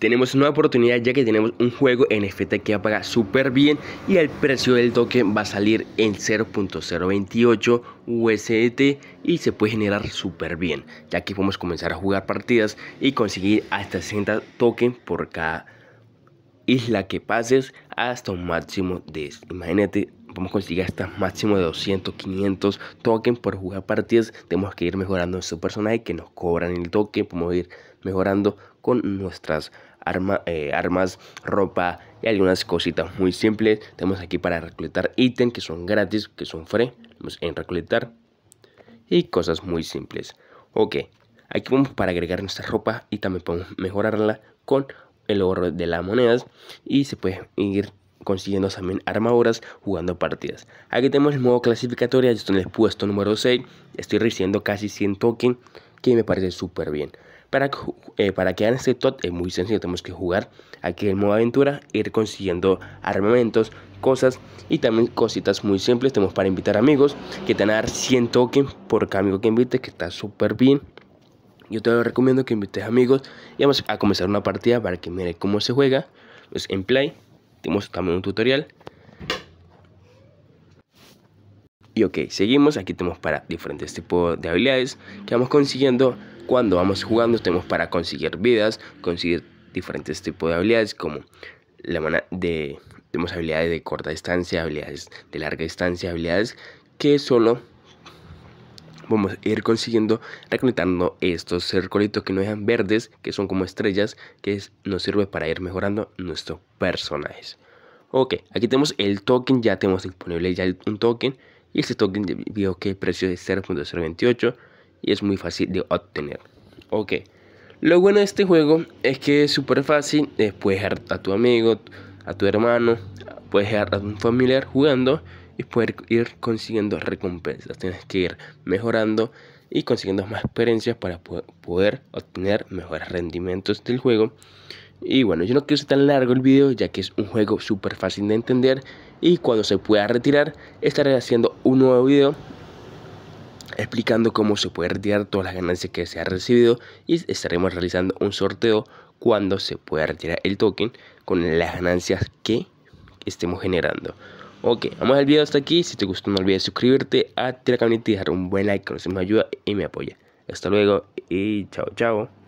Tenemos una oportunidad ya que tenemos un juego NFT que va a pagar súper bien y el precio del token va a salir en 0.028 USDT y se puede generar súper bien, ya que podemos comenzar a jugar partidas y conseguir hasta 60 tokens por cada isla que pases hasta un máximo de, imagínate, vamos a conseguir hasta máximo de 200, 500 tokens por jugar partidas. Tenemos que ir mejorando nuestro personaje que nos cobran el token, podemos ir mejorando con nuestras eh, armas, ropa y algunas cositas muy simples. Tenemos aquí para recolectar ítems que son gratis, que son free. en recolectar y cosas muy simples. Ok, aquí vamos para agregar nuestra ropa y también podemos mejorarla con el ahorro de las monedas y se puede ir consiguiendo también armaduras jugando partidas. Aquí tenemos el modo clasificatoria, yo estoy en el puesto número 6, estoy recibiendo casi 100 tokens, que me parece súper bien. Para, que eh, para este top es eh, muy sencillo, tenemos que jugar aquí en modo aventura, ir consiguiendo armamentos, cosas y también cositas muy simples. Tenemos para invitar amigos que te van a dar 100 tokens por cada amigo que invites, que está súper bien. Yo te lo recomiendo que invites amigos y vamos a comenzar una partida para que mire cómo se juega. Pues en play, tenemos también un tutorial. Y ok, seguimos. Aquí tenemos para diferentes tipos de habilidades que vamos consiguiendo cuando vamos jugando tenemos para conseguir vidas, conseguir diferentes tipos de habilidades como la mana de tenemos habilidades de corta distancia, habilidades de larga distancia, habilidades que solo vamos a ir consiguiendo Reconectando estos cercolitos que no dejan verdes, que son como estrellas, que nos sirve para ir mejorando nuestros personajes. Ok, aquí tenemos el token, ya tenemos disponible ya un token, y este token vio que el precio es 0.028 y es muy fácil de obtener. Ok, lo bueno de este juego es que es súper fácil, eh, puedes dejar a tu amigo, a tu hermano, puedes dejar a un familiar jugando y poder ir consiguiendo recompensas. Tienes que ir mejorando y consiguiendo más experiencias para poder obtener mejores rendimientos del juego. Y bueno, yo no quiero ser tan largo el video ya que es un juego súper fácil de entender y cuando se pueda retirar estaré haciendo un nuevo video explicando cómo se puede retirar todas las ganancias que se ha recibido y estaremos realizando un sorteo cuando se pueda retirar el token con las ganancias que estemos generando. Ok, vamos al video hasta aquí. Si te gustó, no olvides suscribirte, a la y dejar un buen like, que nos ayuda y me apoya. Hasta luego y chao, chao.